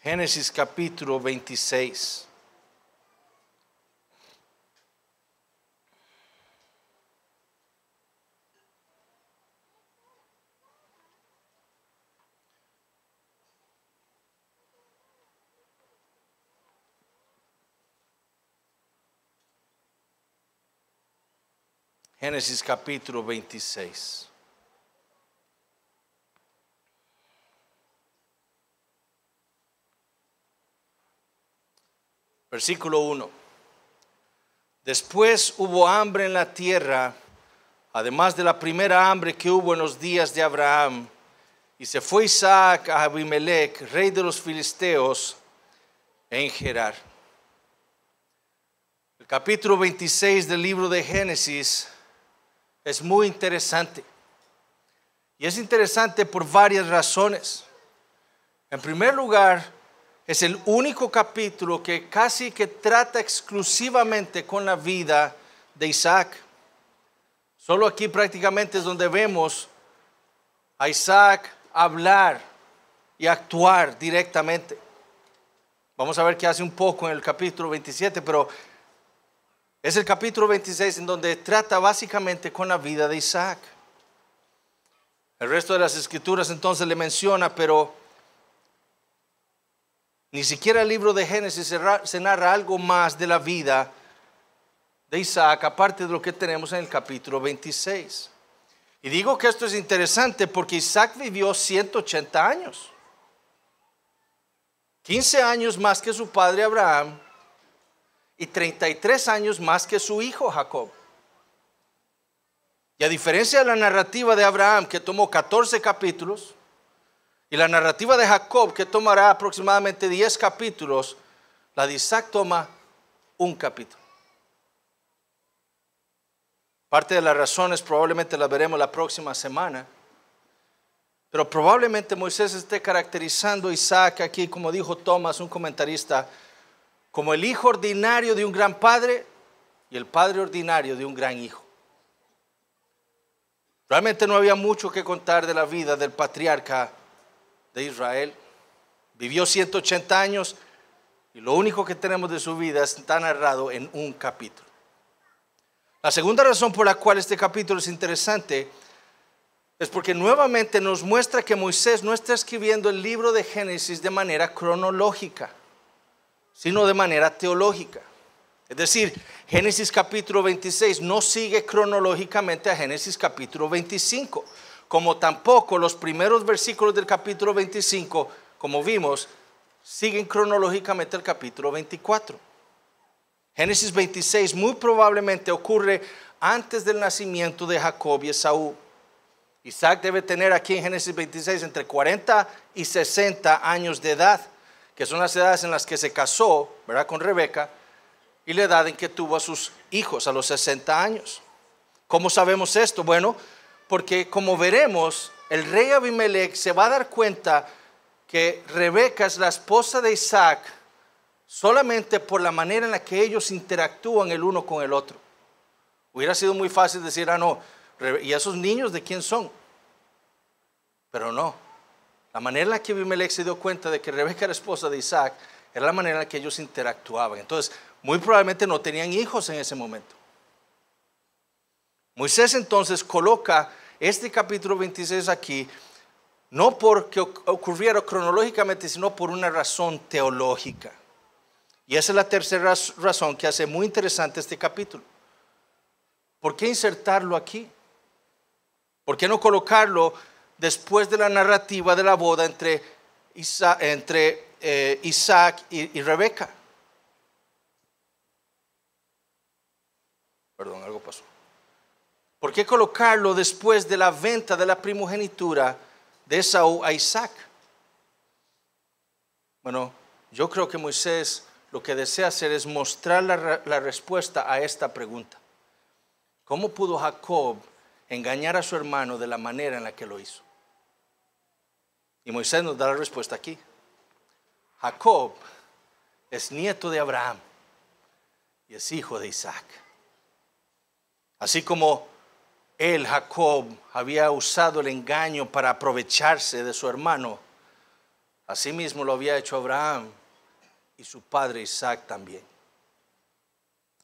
Gênesis capítulo 26. Gênesis capítulo 26. Versículo 1. Después hubo hambre en la tierra, además de la primera hambre que hubo en los días de Abraham. Y se fue Isaac a Abimelech, rey de los filisteos, en Gerar. El capítulo 26 del libro de Génesis es muy interesante. Y es interesante por varias razones. En primer lugar, es el único capítulo que casi que trata exclusivamente con la vida de Isaac. Solo aquí prácticamente es donde vemos a Isaac hablar y actuar directamente. Vamos a ver qué hace un poco en el capítulo 27, pero es el capítulo 26 en donde trata básicamente con la vida de Isaac. El resto de las escrituras entonces le menciona, pero ni siquiera el libro de Génesis se narra algo más de la vida de Isaac, aparte de lo que tenemos en el capítulo 26. Y digo que esto es interesante porque Isaac vivió 180 años, 15 años más que su padre Abraham y 33 años más que su hijo Jacob. Y a diferencia de la narrativa de Abraham, que tomó 14 capítulos, y la narrativa de Jacob, que tomará aproximadamente 10 capítulos, la de Isaac toma un capítulo. Parte de las razones probablemente las veremos la próxima semana. Pero probablemente Moisés esté caracterizando a Isaac aquí, como dijo Thomas, un comentarista, como el hijo ordinario de un gran padre y el padre ordinario de un gran hijo. Realmente no había mucho que contar de la vida del patriarca Israel, vivió 180 años y lo único que tenemos de su vida está narrado en un capítulo. La segunda razón por la cual este capítulo es interesante es porque nuevamente nos muestra que Moisés no está escribiendo el libro de Génesis de manera cronológica, sino de manera teológica. Es decir, Génesis capítulo 26 no sigue cronológicamente a Génesis capítulo 25 como tampoco los primeros versículos del capítulo 25, como vimos, siguen cronológicamente el capítulo 24. Génesis 26 muy probablemente ocurre antes del nacimiento de Jacob y Esaú. Isaac debe tener aquí en Génesis 26 entre 40 y 60 años de edad, que son las edades en las que se casó, ¿verdad? Con Rebeca, y la edad en que tuvo a sus hijos, a los 60 años. ¿Cómo sabemos esto? Bueno, porque como veremos, el rey Abimelech se va a dar cuenta que Rebeca es la esposa de Isaac solamente por la manera en la que ellos interactúan el uno con el otro. Hubiera sido muy fácil decir, ah, no, ¿y esos niños de quién son? Pero no. La manera en la que Abimelech se dio cuenta de que Rebeca era esposa de Isaac era la manera en la que ellos interactuaban. Entonces, muy probablemente no tenían hijos en ese momento. Moisés entonces coloca este capítulo 26 aquí, no porque ocurriera cronológicamente, sino por una razón teológica. Y esa es la tercera razón que hace muy interesante este capítulo. ¿Por qué insertarlo aquí? ¿Por qué no colocarlo después de la narrativa de la boda entre, eh, Isaac, y, y Rebeca? Perdón, algo pasó. ¿Por qué colocarlo después de la venta de la primogenitura de Saúl a Isaac? Bueno, yo creo que Moisés lo que desea hacer es mostrar la, la, respuesta a esta pregunta. ¿Cómo pudo Jacob engañar a su hermano de la manera en la que lo hizo? Y Moisés nos da la respuesta aquí. Jacob es nieto de Abraham y es hijo de Isaac. Así como él, Jacob, había usado el engaño para aprovecharse de su hermano. Asimismo lo había hecho Abraham y su padre Isaac también.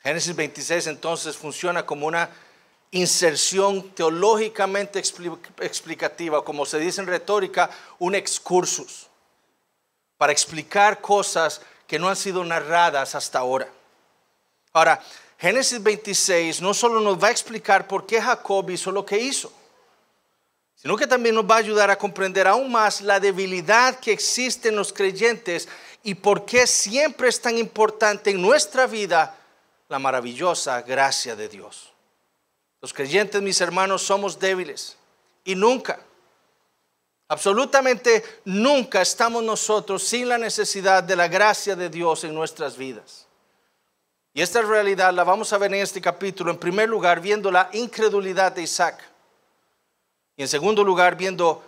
Génesis 26 entonces funciona como una inserción teológicamente explicativa, como se dice en retórica, un excursus, para explicar cosas que no han sido narradas hasta ahora. Ahora, Génesis 26 no solo nos va a explicar por qué Jacob hizo lo que hizo, sino que también nos va a ayudar a comprender aún más la debilidad que existe en los creyentes y por qué siempre es tan importante en nuestra vida la maravillosa gracia de Dios. Los creyentes, mis hermanos, somos débiles y nunca, absolutamente nunca estamos nosotros sin la necesidad de la gracia de Dios en nuestras vidas. Y esta realidad la vamos a ver en este capítulo, en primer lugar, viendo la incredulidad de Isaac. Y en segundo lugar, viendo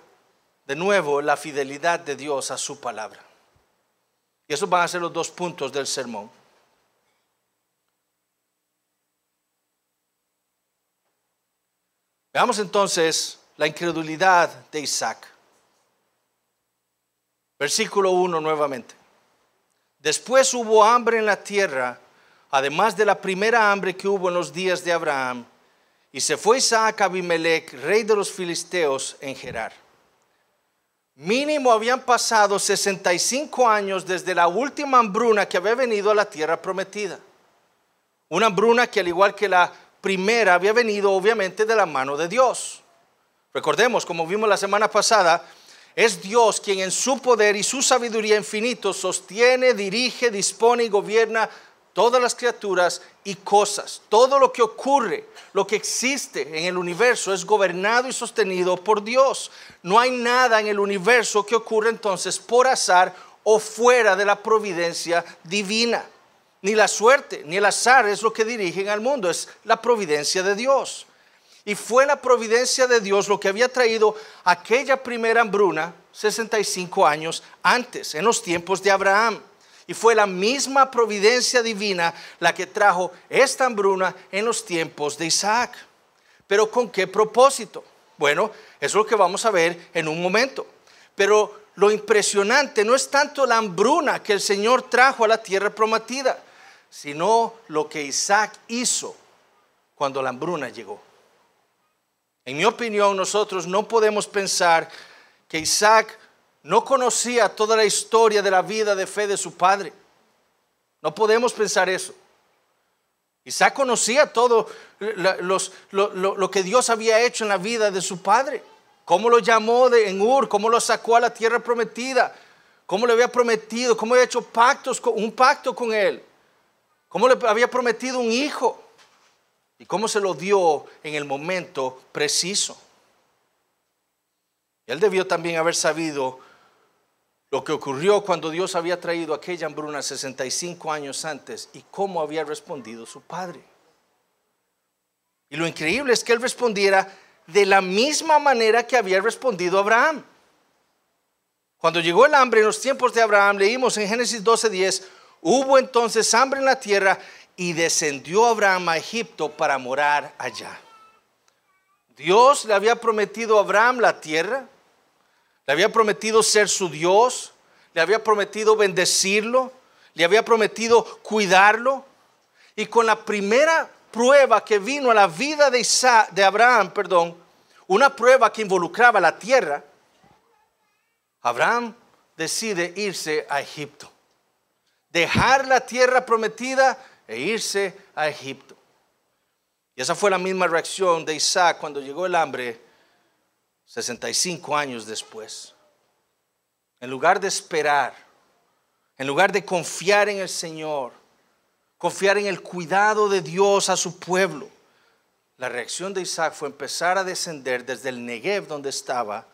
de nuevo la fidelidad de Dios a su palabra. Y esos van a ser los dos puntos del sermón. Veamos entonces la incredulidad de Isaac. Versículo 1 nuevamente. Después hubo hambre en la tierra además de la primera hambre que hubo en los días de Abraham, y se fue Isaac a Abimelech, rey de los filisteos, en Gerar. Mínimo habían pasado 65 años desde la última hambruna que había venido a la tierra prometida. Una hambruna que al igual que la primera había venido obviamente de la mano de Dios. Recordemos, como vimos la semana pasada, es Dios quien en su poder y su sabiduría infinito sostiene, dirige, dispone y gobierna todas las criaturas y cosas. Todo lo que ocurre, lo que existe en el universo es gobernado y sostenido por Dios. No hay nada en el universo que ocurra entonces por azar o fuera de la providencia divina. Ni la suerte, ni el azar es lo que dirigen al mundo, es la providencia de Dios. Y fue la providencia de Dios lo que había traído aquella primera hambruna 65 años antes, en los tiempos de Abraham. Y fue la misma providencia divina la que trajo esta hambruna en los tiempos de Isaac. Pero ¿con qué propósito? Bueno, eso es lo que vamos a ver en un momento. Pero lo impresionante no es tanto la hambruna que el Señor trajo a la tierra prometida, sino lo que Isaac hizo cuando la hambruna llegó. En mi opinión, nosotros no podemos pensar que Isaac no conocía toda la historia de la vida de fe de su padre. No podemos pensar eso. Isaac conocía todo lo, que Dios había hecho en la vida de su padre. Cómo lo llamó de, en Ur, cómo lo sacó a la tierra prometida, cómo le había prometido, cómo había hecho pactos, un pacto con él, cómo le había prometido un hijo y cómo se lo dio en el momento preciso. Él debió también haber sabido lo que ocurrió cuando Dios había traído aquella hambruna 65 años antes y cómo había respondido su padre. Y lo increíble es que él respondiera de la misma manera que había respondido Abraham. Cuando llegó el hambre en los tiempos de Abraham, leímos en Génesis 12:10, hubo entonces hambre en la tierra y descendió Abraham a Egipto para morar allá. Dios le había prometido a Abraham la tierra, le había prometido ser su Dios, le había prometido bendecirlo, le había prometido cuidarlo. Y con la primera prueba que vino a la vida de, Isaac, de Abraham, perdón, una prueba que involucraba la tierra, Abraham decide irse a Egipto, dejar la tierra prometida e irse a Egipto. Y esa fue la misma reacción de Isaac cuando llegó el hambre 65 años después. En lugar de esperar, en lugar de confiar en el Señor, confiar en el cuidado de Dios a su pueblo, la reacción de Isaac fue empezar a descender desde el Negev donde estaba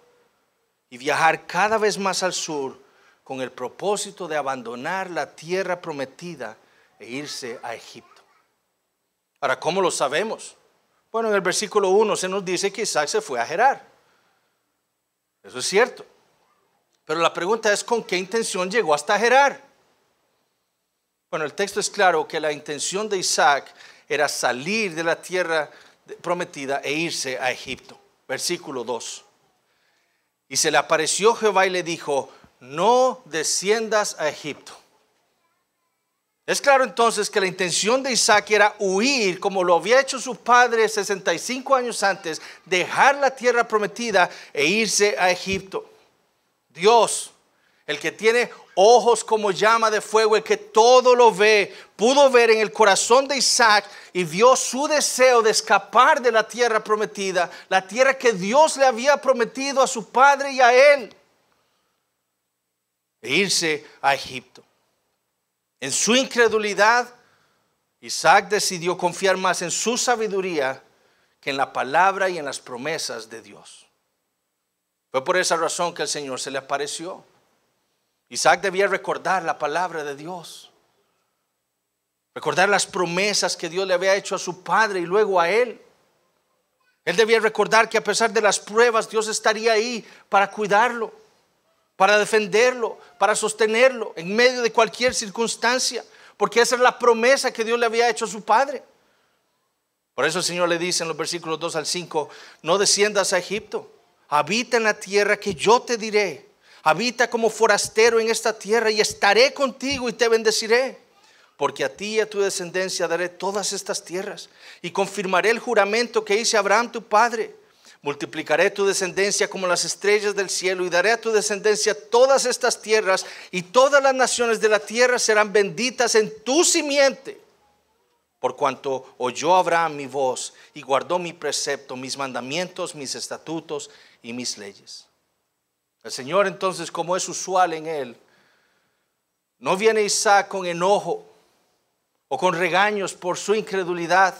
y viajar cada vez más al sur con el propósito de abandonar la tierra prometida e irse a Egipto. Ahora, ¿cómo lo sabemos? Bueno, en el versículo 1 se nos dice que Isaac se fue a Gerar. Eso es cierto. Pero la pregunta es con qué intención llegó hasta Gerar. Bueno, el texto es claro que la intención de Isaac era salir de la tierra prometida e irse a Egipto. Versículo 2. Y se le apareció Jehová y le dijo, no desciendas a Egipto. Es claro entonces que la intención de Isaac era huir, como lo había hecho su padre 65 años antes, dejar la tierra prometida e irse a Egipto. Dios, el que tiene ojos como llama de fuego, el que todo lo ve, pudo ver en el corazón de Isaac y vio su deseo de escapar de la tierra prometida, la tierra que Dios le había prometido a su padre y a él, e irse a Egipto. En su incredulidad, Isaac decidió confiar más en su sabiduría que en la palabra y en las promesas de Dios. Fue por esa razón que el Señor se le apareció. Isaac debía recordar la palabra de Dios, recordar las promesas que Dios le había hecho a su padre y luego a él. Él debía recordar que a pesar de las pruebas, Dios estaría ahí para cuidarlo para defenderlo, para sostenerlo en medio de cualquier circunstancia, porque esa es la promesa que Dios le había hecho a su padre. Por eso el Señor le dice en los versículos 2 al 5, no desciendas a Egipto, habita en la tierra que yo te diré, habita como forastero en esta tierra y estaré contigo y te bendeciré, porque a ti y a tu descendencia daré todas estas tierras y confirmaré el juramento que hice Abraham tu padre Multiplicaré tu descendencia como las estrellas del cielo y daré a tu descendencia todas estas tierras y todas las naciones de la tierra serán benditas en tu simiente. Por cuanto oyó Abraham mi voz y guardó mi precepto, mis mandamientos, mis estatutos y mis leyes. El Señor entonces, como es usual en él, no viene Isaac con enojo o con regaños por su incredulidad,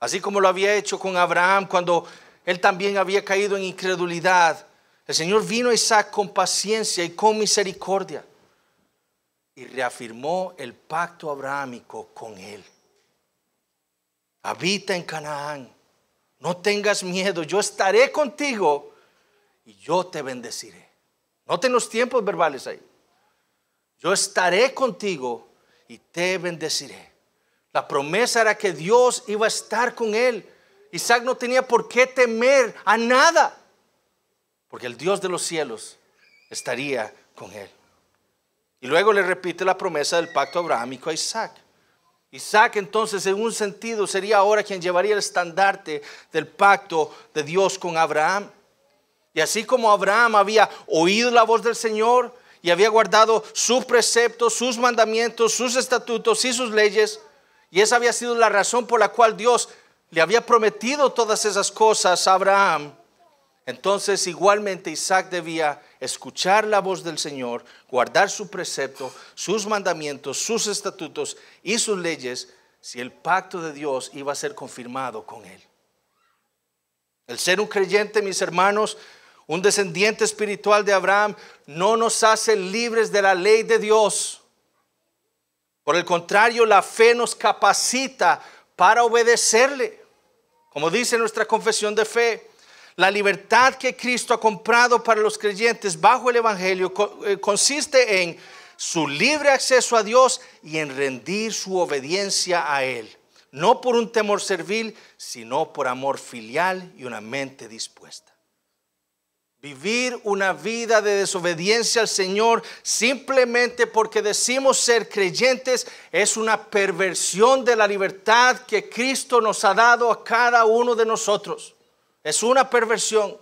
así como lo había hecho con Abraham cuando él también había caído en incredulidad. El Señor vino a Isaac con paciencia y con misericordia y reafirmó el pacto abrámico con él. Habita en Canaán, no tengas miedo, yo estaré contigo y yo te bendeciré. Noten los tiempos verbales ahí. Yo estaré contigo y te bendeciré. La promesa era que Dios iba a estar con él Isaac no tenía por qué temer a nada, porque el Dios de los cielos estaría con él. Y luego le repite la promesa del pacto abrahámico a Isaac. Isaac entonces en un sentido sería ahora quien llevaría el estandarte del pacto de Dios con Abraham. Y así como Abraham había oído la voz del Señor y había guardado sus preceptos, sus mandamientos, sus estatutos y sus leyes, y esa había sido la razón por la cual Dios le había prometido todas esas cosas a Abraham, entonces igualmente Isaac debía escuchar la voz del Señor, guardar su precepto, sus mandamientos, sus estatutos y sus leyes si el pacto de Dios iba a ser confirmado con él. El ser un creyente, mis hermanos, un descendiente espiritual de Abraham, no nos hace libres de la ley de Dios. Por el contrario, la fe nos capacita para obedecerle. Como dice nuestra confesión de fe, la libertad que Cristo ha comprado para los creyentes bajo el Evangelio eh, consiste en su libre acceso a Dios y en rendir su obediencia a Él, no por un temor servil, sino por amor filial y una mente dispuesta. Vivir una vida de desobediencia al Señor simplemente porque decimos ser creyentes es una perversión de la libertad que Cristo nos ha dado a cada uno de nosotros. Es una perversión.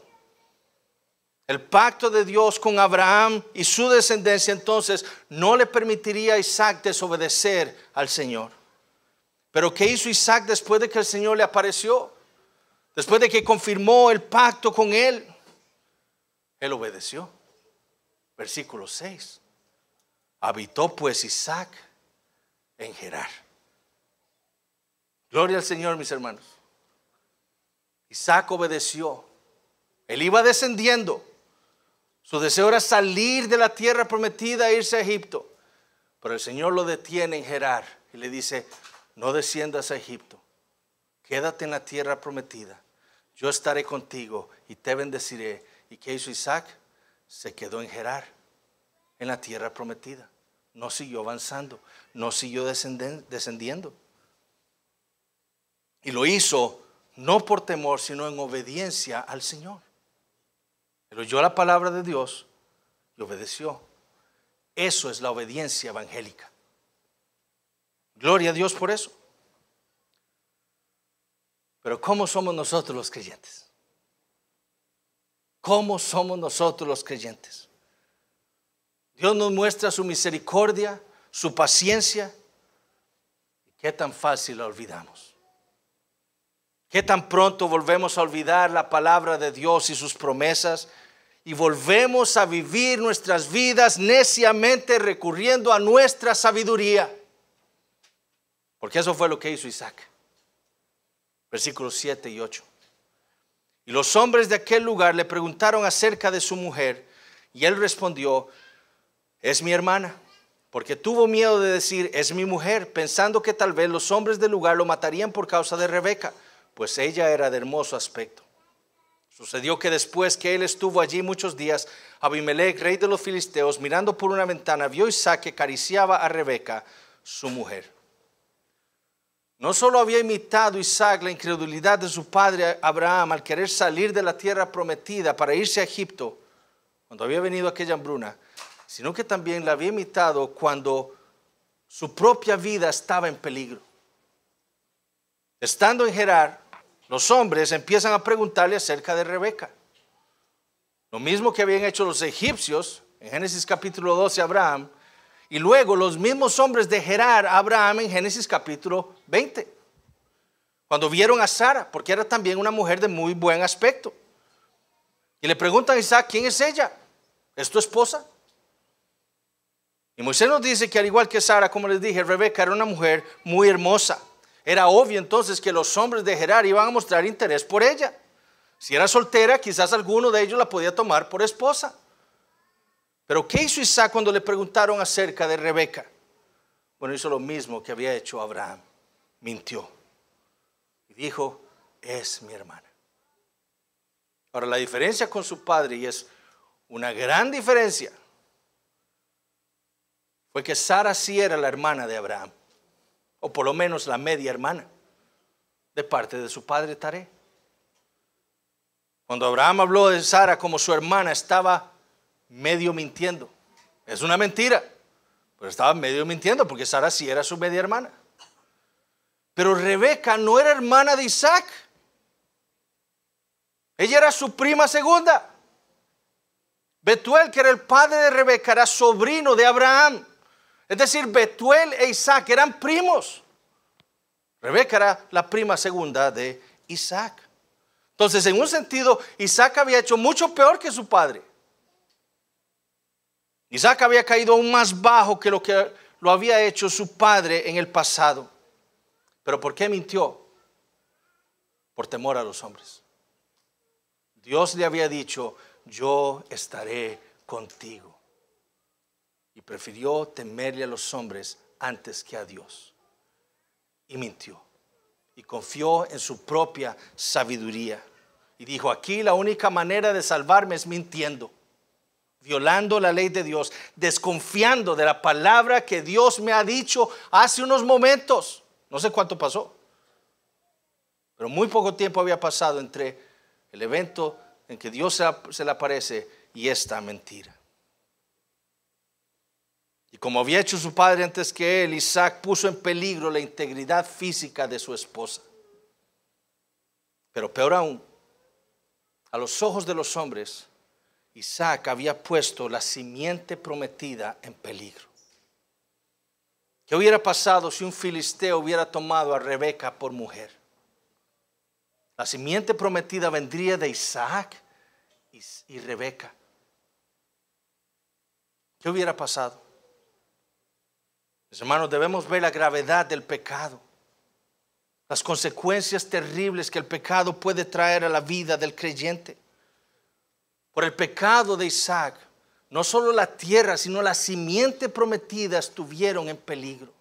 El pacto de Dios con Abraham y su descendencia entonces no le permitiría a Isaac desobedecer al Señor. Pero ¿qué hizo Isaac después de que el Señor le apareció? Después de que confirmó el pacto con él. Él obedeció. Versículo 6. Habitó pues Isaac en Gerar. Gloria al Señor, mis hermanos. Isaac obedeció. Él iba descendiendo. Su deseo era salir de la tierra prometida e irse a Egipto. Pero el Señor lo detiene en Gerar y le dice, no desciendas a Egipto. Quédate en la tierra prometida. Yo estaré contigo y te bendeciré ¿Y qué hizo Isaac? Se quedó en Gerar, en la tierra prometida. No siguió avanzando, no siguió descendiendo. Y lo hizo no por temor, sino en obediencia al Señor. pero oyó la palabra de Dios y obedeció. Eso es la obediencia evangélica. Gloria a Dios por eso. Pero ¿cómo somos nosotros los creyentes? ¿Cómo somos nosotros los creyentes? Dios nos muestra su misericordia, su paciencia. ¿Qué tan fácil la olvidamos? ¿Qué tan pronto volvemos a olvidar la palabra de Dios y sus promesas? Y volvemos a vivir nuestras vidas neciamente recurriendo a nuestra sabiduría. Porque eso fue lo que hizo Isaac. Versículos 7 y 8. Y los hombres de aquel lugar le preguntaron acerca de su mujer y él respondió, es mi hermana, porque tuvo miedo de decir, es mi mujer, pensando que tal vez los hombres del lugar lo matarían por causa de Rebeca, pues ella era de hermoso aspecto. Sucedió que después que él estuvo allí muchos días, Abimelech, rey de los filisteos, mirando por una ventana, vio a Isaac que acariciaba a Rebeca, su mujer. No solo había imitado Isaac la incredulidad de su padre Abraham al querer salir de la tierra prometida para irse a Egipto, cuando había venido aquella hambruna, sino que también la había imitado cuando su propia vida estaba en peligro. Estando en Gerar, los hombres empiezan a preguntarle acerca de Rebeca. Lo mismo que habían hecho los egipcios en Génesis capítulo 12, Abraham, y luego los mismos hombres de Gerar a Abraham en Génesis capítulo 20. Cuando vieron a Sara, porque era también una mujer de muy buen aspecto. Y le preguntan a Isaac, ¿quién es ella? ¿Es tu esposa? Y Moisés nos dice que al igual que Sara, como les dije, Rebeca era una mujer muy hermosa. Era obvio entonces que los hombres de Gerar iban a mostrar interés por ella. Si era soltera, quizás alguno de ellos la podía tomar por esposa. Pero ¿qué hizo Isaac cuando le preguntaron acerca de Rebeca? Bueno, hizo lo mismo que había hecho Abraham. Mintió. Y dijo, es mi hermana. Ahora, la diferencia con su padre, y es una gran diferencia, fue que Sara sí era la hermana de Abraham, o por lo menos la media hermana, de parte de su padre Tare. Cuando Abraham habló de Sara como su hermana, estaba medio mintiendo. Es una mentira, pero estaba medio mintiendo porque Sara sí era su media hermana. Pero Rebeca no era hermana de Isaac. Ella era su prima segunda. Betuel, que era el padre de Rebeca, era sobrino de Abraham. Es decir, Betuel e Isaac eran primos. Rebeca era la prima segunda de Isaac. Entonces, en un sentido, Isaac había hecho mucho peor que su padre. Isaac había caído aún más bajo que lo que lo había hecho su padre en el pasado. Pero ¿por qué mintió? Por temor a los hombres. Dios le había dicho, yo estaré contigo. Y prefirió temerle a los hombres antes que a Dios. Y mintió. Y confió en su propia sabiduría. Y dijo, aquí la única manera de salvarme es mintiendo violando la ley de Dios, desconfiando de la palabra que Dios me ha dicho hace unos momentos. No sé cuánto pasó, pero muy poco tiempo había pasado entre el evento en que Dios se le aparece y esta mentira. Y como había hecho su padre antes que él, Isaac puso en peligro la integridad física de su esposa. Pero peor aún, a los ojos de los hombres, Isaac había puesto la simiente prometida en peligro. ¿Qué hubiera pasado si un filisteo hubiera tomado a Rebeca por mujer? La simiente prometida vendría de Isaac y, Rebeca. ¿Qué hubiera pasado? Mis hermanos, debemos ver la gravedad del pecado, las consecuencias terribles que el pecado puede traer a la vida del creyente. Por el pecado de Isaac, no solo la tierra, sino la simiente prometida estuvieron en peligro.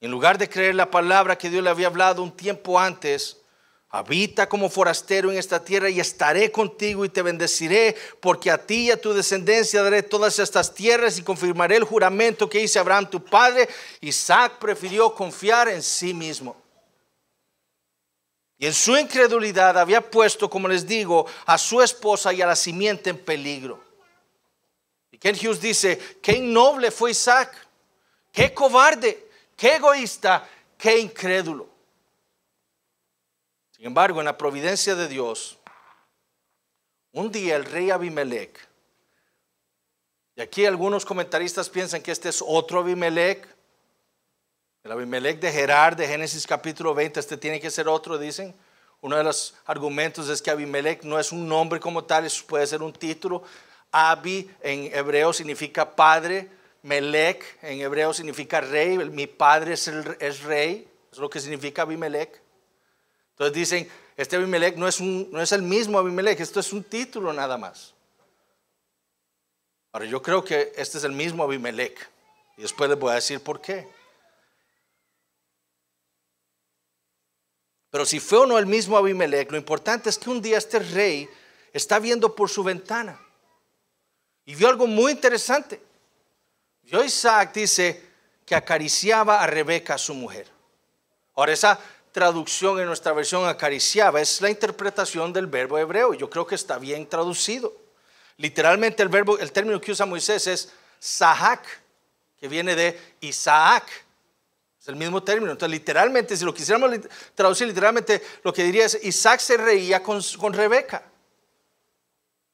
En lugar de creer la palabra que Dios le había hablado un tiempo antes, habita como forastero en esta tierra y estaré contigo y te bendeciré, porque a ti y a tu descendencia daré todas estas tierras y confirmaré el juramento que hice Abraham tu padre. Isaac prefirió confiar en sí mismo. Y en su incredulidad había puesto, como les digo, a su esposa y a la simiente en peligro. Y Ken Hughes dice, qué noble fue Isaac, qué cobarde, qué egoísta, qué incrédulo. Sin embargo, en la providencia de Dios, un día el rey Abimelech, y aquí algunos comentaristas piensan que este es otro Abimelech, el Abimelech de Gerard de Génesis capítulo 20, este tiene que ser otro, dicen. Uno de los argumentos es que Abimelech no es un nombre como tal, puede ser un título. Abi en hebreo significa padre, Melech en hebreo significa rey, mi padre es, rey, es lo que significa Abimelech. Entonces dicen, este Abimelech no es, no es el mismo Abimelech, esto es un título nada más. Ahora yo creo que este es el mismo Abimelech y después les voy a decir por qué. Pero si fue o no el mismo Abimelech, lo importante es que un día este rey está viendo por su ventana y vio algo muy interesante. Vio Isaac, dice, que acariciaba a Rebeca, su mujer. Ahora, esa traducción en nuestra versión acariciaba es la interpretación del verbo hebreo. Yo creo que está bien traducido. Literalmente el verbo, el término que usa Moisés es Sahak, que viene de Isaac es el mismo término. Entonces, literalmente, si lo quisiéramos traducir literalmente, lo que diría es, Isaac se reía con, Rebeca.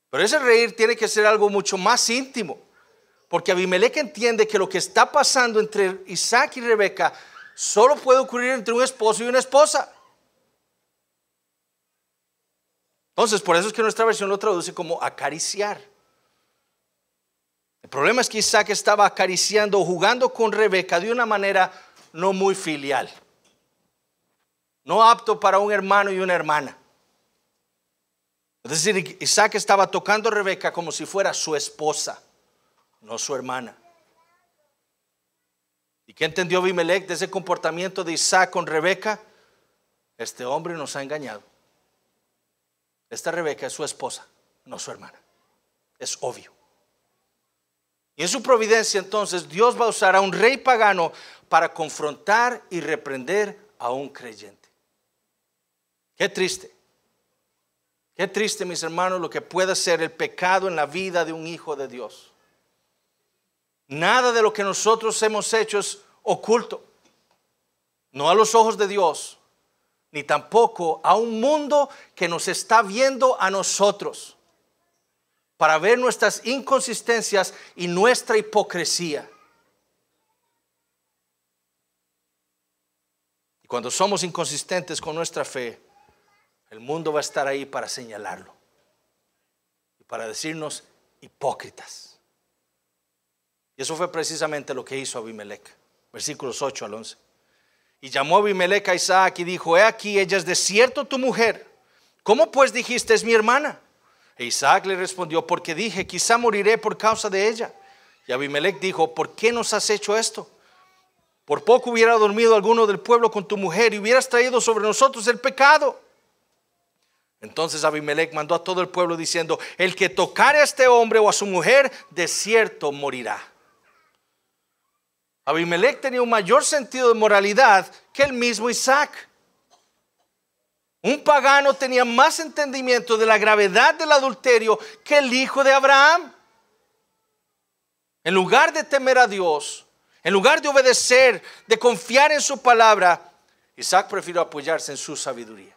Pero ese reír tiene que ser algo mucho más íntimo. Porque Abimelech entiende que lo que está pasando entre Isaac y Rebeca solo puede ocurrir entre un esposo y una esposa. Entonces, por eso es que nuestra versión lo traduce como acariciar. El problema es que Isaac estaba acariciando, jugando con Rebeca de una manera no muy filial. No apto para un hermano y una hermana. Es decir, Isaac estaba tocando a Rebeca como si fuera su esposa, no su hermana. ¿Y qué entendió Abimelech de ese comportamiento de Isaac con Rebeca? Este hombre nos ha engañado. Esta Rebeca es su esposa, no su hermana. Es obvio. Y en su providencia entonces Dios va a usar a un rey pagano para confrontar y reprender a un creyente. Qué triste. Qué triste, mis hermanos, lo que puede ser el pecado en la vida de un hijo de Dios. Nada de lo que nosotros hemos hecho es oculto, no a los ojos de Dios, ni tampoco a un mundo que nos está viendo a nosotros para ver nuestras inconsistencias y nuestra hipocresía. Y cuando somos inconsistentes con nuestra fe, el mundo va a estar ahí para señalarlo y para decirnos hipócritas. Y eso fue precisamente lo que hizo Abimelech, versículos 8 al 11. Y llamó Abimelech a Isaac y dijo, he aquí, ella es de cierto tu mujer. ¿Cómo pues dijiste es mi hermana? E Isaac le respondió, porque dije, quizá moriré por causa de ella. Y Abimelech dijo, ¿por qué nos has hecho esto? Por poco hubiera dormido alguno del pueblo con tu mujer y hubieras traído sobre nosotros el pecado. Entonces Abimelech mandó a todo el pueblo diciendo, el que tocare a este hombre o a su mujer, de cierto morirá. Abimelech tenía un mayor sentido de moralidad que el mismo Isaac. Un pagano tenía más entendimiento de la gravedad del adulterio que el hijo de Abraham. En lugar de temer a Dios, en lugar de obedecer, de confiar en su palabra, Isaac prefirió apoyarse en su sabiduría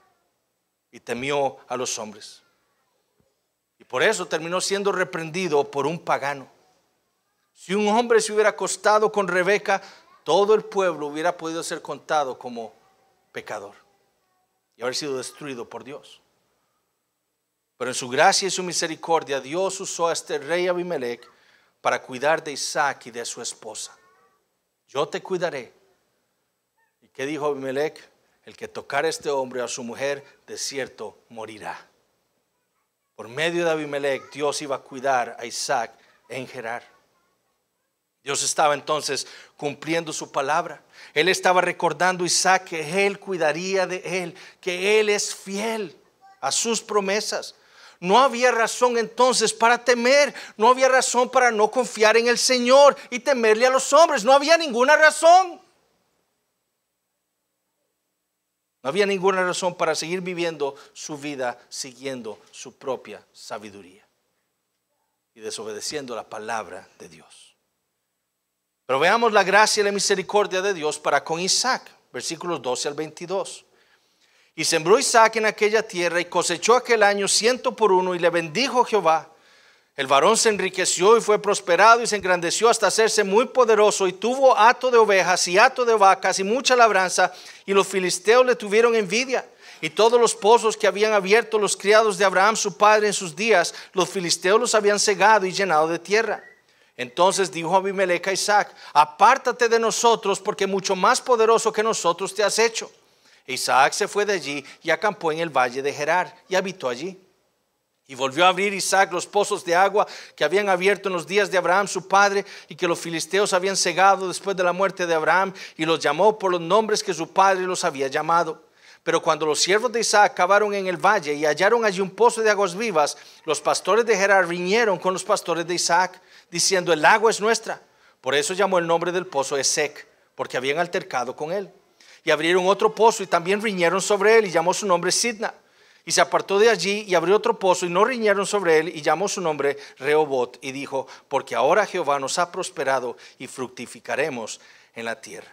y temió a los hombres. Y por eso terminó siendo reprendido por un pagano. Si un hombre se hubiera acostado con Rebeca, todo el pueblo hubiera podido ser contado como pecador y haber sido destruido por Dios. Pero en su gracia y su misericordia, Dios usó a este rey Abimelech para cuidar de Isaac y de su esposa. Yo te cuidaré. ¿Y qué dijo Abimelech? El que tocar este hombre o a su mujer, de cierto, morirá. Por medio de Abimelech, Dios iba a cuidar a Isaac en Gerar. Dios estaba entonces cumpliendo su palabra. Él estaba recordando a Isaac que él cuidaría de él, que él es fiel a sus promesas. No había razón entonces para temer, no había razón para no confiar en el Señor y temerle a los hombres, no había ninguna razón. No había ninguna razón para seguir viviendo su vida siguiendo su propia sabiduría y desobedeciendo la palabra de Dios. Pero veamos la gracia y la misericordia de Dios para con Isaac, versículos 12 al 22. Y sembró Isaac en aquella tierra y cosechó aquel año ciento por uno y le bendijo Jehová. El varón se enriqueció y fue prosperado y se engrandeció hasta hacerse muy poderoso y tuvo hato de ovejas y hato de vacas y mucha labranza y los filisteos le tuvieron envidia. Y todos los pozos que habían abierto los criados de Abraham su padre en sus días, los filisteos los habían cegado y llenado de tierra. Entonces dijo Abimelech a Isaac, apártate de nosotros porque mucho más poderoso que nosotros te has hecho. Isaac se fue de allí y acampó en el valle de Gerar y habitó allí. Y volvió a abrir Isaac los pozos de agua que habían abierto en los días de Abraham su padre y que los filisteos habían cegado después de la muerte de Abraham y los llamó por los nombres que su padre los había llamado. Pero cuando los siervos de Isaac acabaron en el valle y hallaron allí un pozo de aguas vivas, los pastores de Gerar riñeron con los pastores de Isaac diciendo, el agua es nuestra. Por eso llamó el nombre del pozo Esec, porque habían altercado con él. Y abrieron otro pozo y también riñeron sobre él y llamó su nombre Sidna. Y se apartó de allí y abrió otro pozo y no riñeron sobre él y llamó su nombre Rehobot y dijo, porque ahora Jehová nos ha prosperado y fructificaremos en la tierra.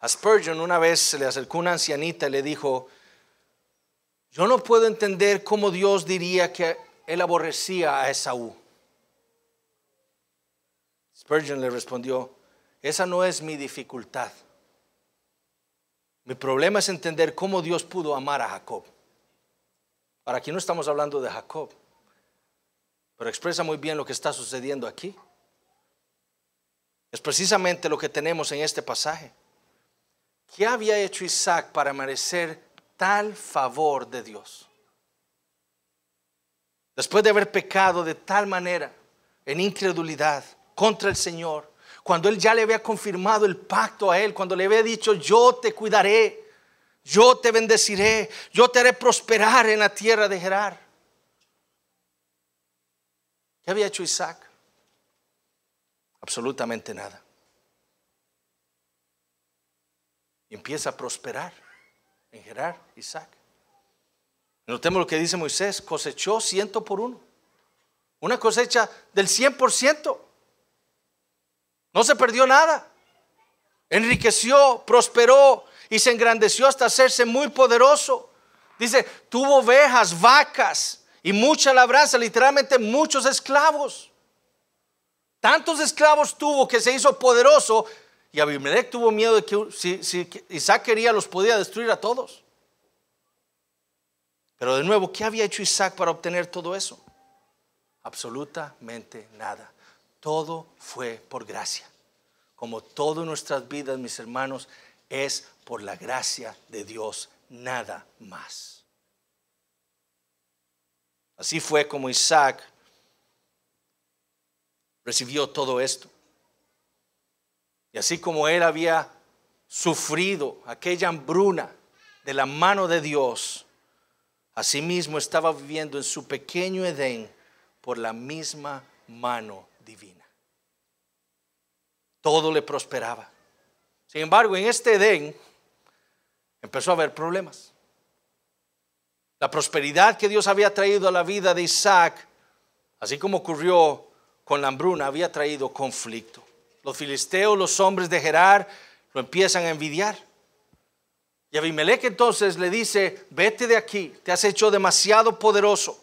A Spurgeon una vez se le acercó una ancianita y le dijo, yo no puedo entender cómo Dios diría que él aborrecía a Esaú. Spurgeon le respondió, esa no es mi dificultad. Mi problema es entender cómo Dios pudo amar a Jacob. Ahora aquí no estamos hablando de Jacob, pero expresa muy bien lo que está sucediendo aquí. Es precisamente lo que tenemos en este pasaje. ¿Qué había hecho Isaac para merecer tal favor de Dios? Después de haber pecado de tal manera, en incredulidad, contra el Señor, cuando Él ya le había confirmado el pacto a Él, cuando le había dicho, yo te cuidaré, yo te bendeciré, yo te haré prosperar en la tierra de Gerar. ¿Qué había hecho Isaac? Absolutamente nada. empieza a prosperar en Gerar, Isaac. Notemos lo que dice Moisés, cosechó ciento por uno. Una cosecha del 100%. No se perdió nada. Enriqueció, prosperó y se engrandeció hasta hacerse muy poderoso. Dice, tuvo ovejas, vacas y mucha labranza, literalmente muchos esclavos. Tantos esclavos tuvo que se hizo poderoso y Abimelech tuvo miedo de que si, Isaac quería los podía destruir a todos. Pero de nuevo, ¿qué había hecho Isaac para obtener todo eso? Absolutamente nada. Todo fue por gracia. Como todas nuestras vidas, mis hermanos, es por la gracia de Dios, nada más. Así fue como Isaac recibió todo esto. Y así como él había sufrido aquella hambruna de la mano de Dios, asimismo estaba viviendo en su pequeño Edén por la misma mano divina todo le prosperaba. Sin embargo, en este Edén empezó a haber problemas. La prosperidad que Dios había traído a la vida de Isaac, así como ocurrió con la hambruna, había traído conflicto. Los filisteos, los hombres de Gerar, lo empiezan a envidiar. Y Abimelech entonces le dice, vete de aquí, te has hecho demasiado poderoso.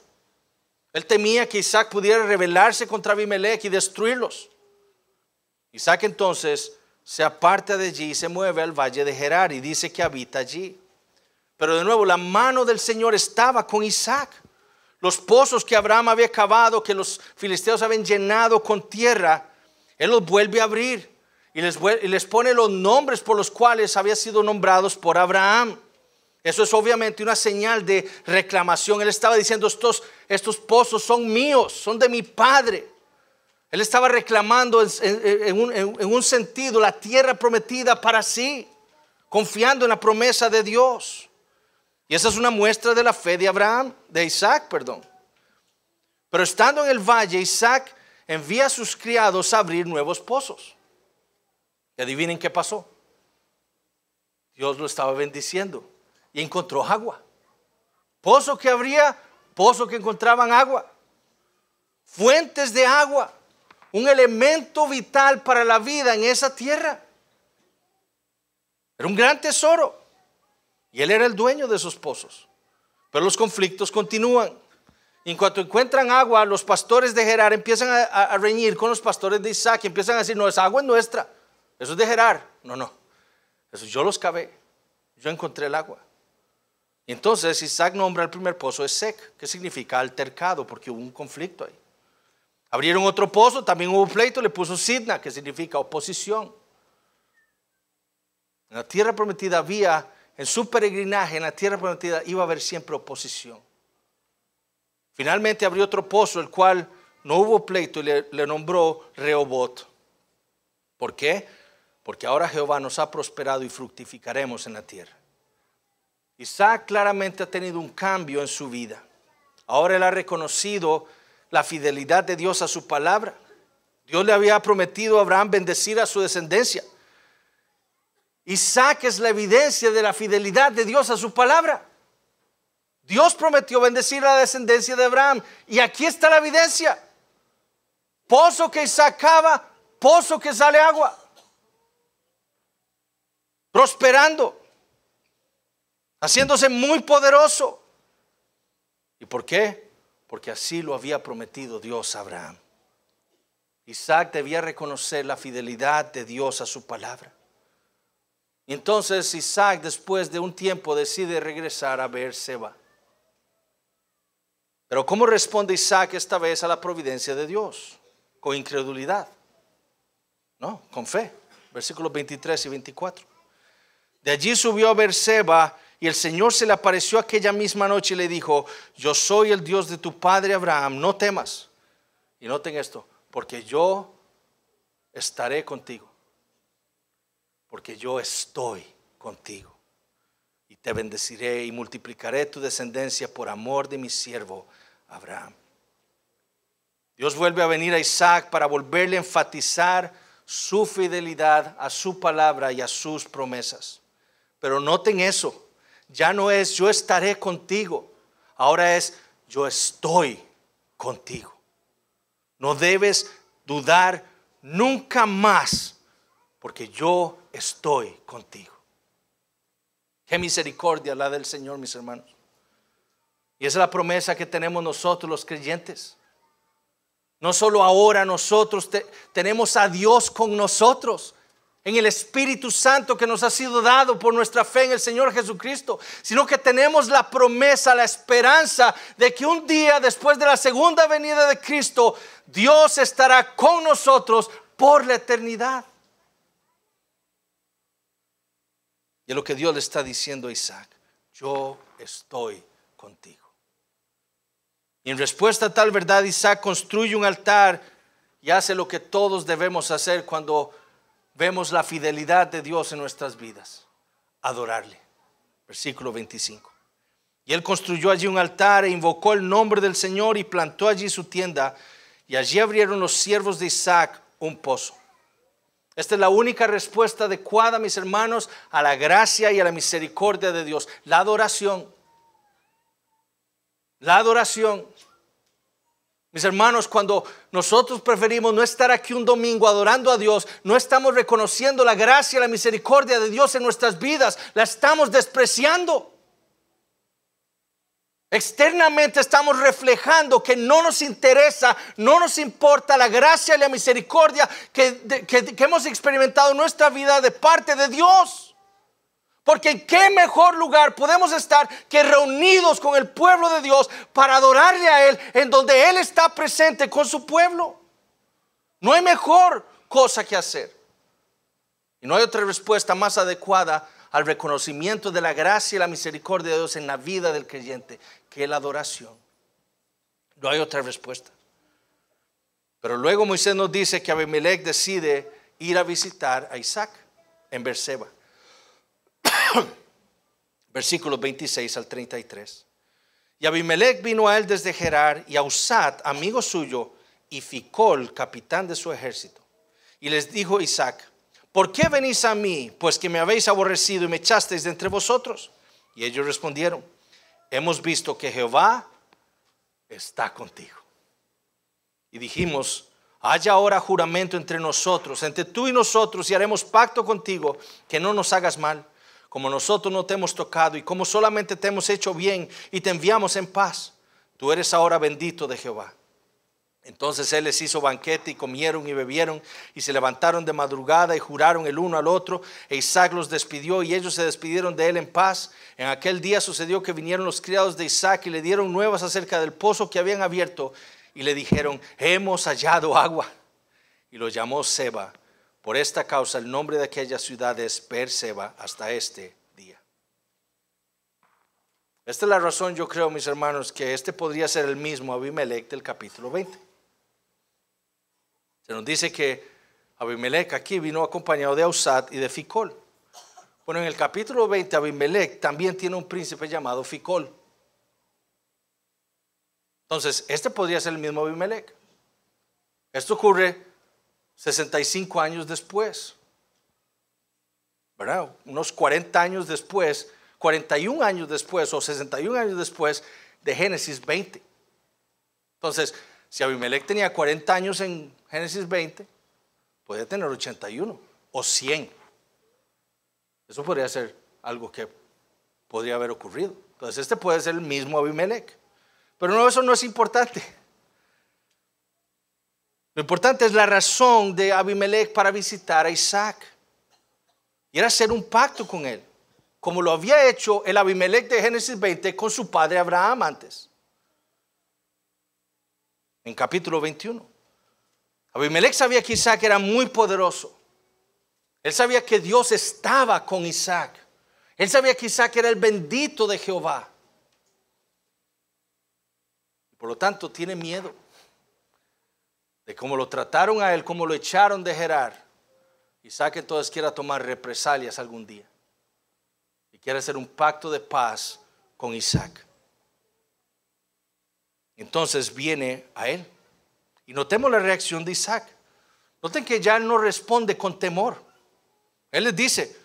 Él temía que Isaac pudiera rebelarse contra Abimelech y destruirlos. Isaac entonces se aparta de allí y se mueve al valle de Gerar y dice que habita allí. Pero de nuevo, la mano del Señor estaba con Isaac. Los pozos que Abraham había cavado, que los filisteos habían llenado con tierra, Él los vuelve a abrir y les, les pone los nombres por los cuales había sido nombrados por Abraham. Eso es obviamente una señal de reclamación. Él estaba diciendo, estos, estos pozos son míos, son de mi padre. Él estaba reclamando en, un, sentido la tierra prometida para sí, confiando en la promesa de Dios. Y esa es una muestra de la fe de Abraham, de Isaac, perdón. Pero estando en el valle, Isaac envía a sus criados a abrir nuevos pozos. Y adivinen qué pasó. Dios lo estaba bendiciendo y encontró agua. Pozo que abría, pozo que encontraban agua. Fuentes de agua un elemento vital para la vida en esa tierra. Era un gran tesoro. Y él era el dueño de esos pozos. Pero los conflictos continúan. Y en cuanto encuentran agua, los pastores de Gerar empiezan a, reñir con los pastores de Isaac. Y empiezan a decir, no, esa agua es nuestra. Eso es de Gerar. No, no. Eso yo los cavé. Yo encontré el agua. Y entonces Isaac nombra el primer pozo Esec, que significa altercado, porque hubo un conflicto ahí. Abrieron otro pozo, también hubo pleito, le puso Sidna, que significa oposición. En la tierra prometida había, en su peregrinaje, en la tierra prometida iba a haber siempre oposición. Finalmente abrió otro pozo, el cual no hubo pleito y le, le nombró Reobot. ¿Por qué? Porque ahora Jehová nos ha prosperado y fructificaremos en la tierra. Isaac claramente ha tenido un cambio en su vida. Ahora él ha reconocido la fidelidad de Dios a su palabra. Dios le había prometido a Abraham bendecir a su descendencia. Isaac es la evidencia de la fidelidad de Dios a su palabra. Dios prometió bendecir a la descendencia de Abraham. Y aquí está la evidencia. Pozo que Isaac pozo que sale agua. Prosperando. Haciéndose muy poderoso. ¿Y por qué? porque así lo había prometido Dios a Abraham. Isaac debía reconocer la fidelidad de Dios a su palabra. Y entonces Isaac, después de un tiempo, decide regresar a Seba. Pero ¿cómo responde Isaac esta vez a la providencia de Dios? Con incredulidad. No, con fe. Versículos 23 y 24. De allí subió a Seba. Y el Señor se le apareció aquella misma noche y le dijo, yo soy el Dios de tu padre Abraham, no temas. Y noten esto, porque yo estaré contigo, porque yo estoy contigo. Y te bendeciré y multiplicaré tu descendencia por amor de mi siervo Abraham. Dios vuelve a venir a Isaac para volverle a enfatizar su fidelidad a su palabra y a sus promesas. Pero noten eso, ya no es yo estaré contigo, ahora es yo estoy contigo. No debes dudar nunca más, porque yo estoy contigo. Qué misericordia la del Señor, mis hermanos. Y esa es la promesa que tenemos nosotros los creyentes. No solo ahora nosotros tenemos a Dios con nosotros, en el Espíritu Santo que nos ha sido dado por nuestra fe en el Señor Jesucristo, sino que tenemos la promesa, la esperanza de que un día después de la segunda venida de Cristo, Dios estará con nosotros por la eternidad. Y es lo que Dios le está diciendo a Isaac, yo estoy contigo. Y en respuesta a tal verdad, Isaac construye un altar y hace lo que todos debemos hacer cuando vemos la fidelidad de Dios en nuestras vidas. Adorarle. Versículo 25. Y él construyó allí un altar e invocó el nombre del Señor y plantó allí su tienda. Y allí abrieron los siervos de Isaac un pozo. Esta es la única respuesta adecuada, mis hermanos, a la gracia y a la misericordia de Dios. La adoración. La adoración. Mis hermanos, cuando nosotros preferimos no estar aquí un domingo adorando a Dios, no estamos reconociendo la gracia, la misericordia de Dios en nuestras vidas, la estamos despreciando. Externamente estamos reflejando que no nos interesa, no nos importa la gracia y la misericordia que, que hemos experimentado en nuestra vida de parte de Dios. Porque en qué mejor lugar podemos estar que reunidos con el pueblo de Dios para adorarle a Él en donde Él está presente con su pueblo. No hay mejor cosa que hacer. Y no hay otra respuesta más adecuada al reconocimiento de la gracia y la misericordia de Dios en la vida del creyente que la adoración. No hay otra respuesta. Pero luego Moisés nos dice que Abimelech decide ir a visitar a Isaac en Berseba. Versículo 26 al 33. Y Abimelech vino a él desde Gerar y a Usat, amigo suyo, y Ficol, capitán de su ejército. Y les dijo Isaac, ¿por qué venís a mí, pues que me habéis aborrecido y me echasteis de entre vosotros? Y ellos respondieron, hemos visto que Jehová está contigo. Y dijimos, haya ahora juramento entre nosotros, entre tú y nosotros, y haremos pacto contigo, que no nos hagas mal como nosotros no te hemos tocado y como solamente te hemos hecho bien y te enviamos en paz, tú eres ahora bendito de Jehová. Entonces él les hizo banquete y comieron y bebieron y se levantaron de madrugada y juraron el uno al otro. E Isaac los despidió y ellos se despidieron de él en paz. En aquel día sucedió que vinieron los criados de Isaac y le dieron nuevas acerca del pozo que habían abierto y le dijeron, hemos hallado agua. Y lo llamó Seba por esta causa el nombre de aquella ciudad es Perseba hasta este día. Esta es la razón, yo creo, mis hermanos, que este podría ser el mismo Abimelech del capítulo 20. Se nos dice que Abimelech aquí vino acompañado de Ausat y de Ficol. Bueno, en el capítulo 20 Abimelech también tiene un príncipe llamado Ficol. Entonces, este podría ser el mismo Abimelech. Esto ocurre 65 años después, ¿verdad? Unos 40 años después, 41 años después o 61 años después de Génesis 20. Entonces, si Abimelech tenía 40 años en Génesis 20, puede tener 81 o 100. Eso podría ser algo que podría haber ocurrido. Entonces, este puede ser el mismo Abimelech. Pero no, eso no es importante. Lo importante es la razón de Abimelech para visitar a Isaac. Y era hacer un pacto con él, como lo había hecho el Abimelech de Génesis 20 con su padre Abraham antes. En capítulo 21. Abimelech sabía que Isaac era muy poderoso. Él sabía que Dios estaba con Isaac. Él sabía que Isaac era el bendito de Jehová. Por lo tanto, tiene miedo de cómo lo trataron a él, cómo lo echaron de Gerar. Isaac entonces quiere tomar represalias algún día y quiere hacer un pacto de paz con Isaac. Entonces viene a él. Y notemos la reacción de Isaac. Noten que ya no responde con temor. Él les dice,